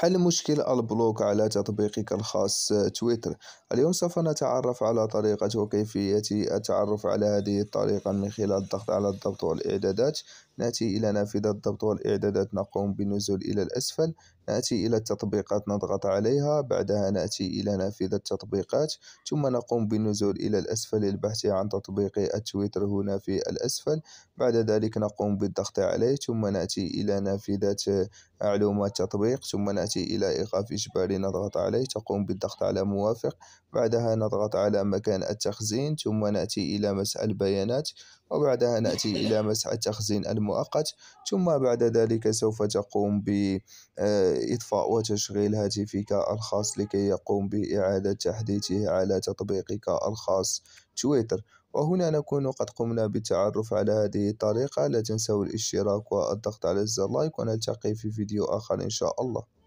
حل مشكل البلوك على تطبيقك الخاص تويتر اليوم سوف نتعرف على طريقة وكيفية التعرف على هذه الطريقة من خلال الضغط على الضبط والإعدادات نأتي إلى نافذة الضبط والإعدادات نقوم بالنزول إلى الأسفل نأتي إلى التطبيقات نضغط عليها بعدها نأتي إلى نافذة التطبيقات ثم نقوم بالنزول إلى الأسفل للبحث عن تطبيق التويتر هنا في الأسفل بعد ذلك نقوم بالضغط عليه ثم نأتي إلى نافذة معلومات تطبيق التطبيق ثم نأتي إلى إيقاف إجباري نضغط عليه تقوم بالضغط على موافق بعدها نضغط على مكان التخزين ثم نأتي إلى مسح البيانات وبعدها نأتي إلى مسح التخزين المؤقت ثم بعد ذلك سوف تقوم بإطفاء آه، وتشغيل هاتفك الخاص لكي يقوم بإعادة تحديثه على تطبيقك الخاص تويتر وهنا نكون قد قمنا بالتعرف على هذه الطريقة لا تنسوا الاشتراك والضغط على زر لايك ونلتقي في فيديو آخر إن شاء الله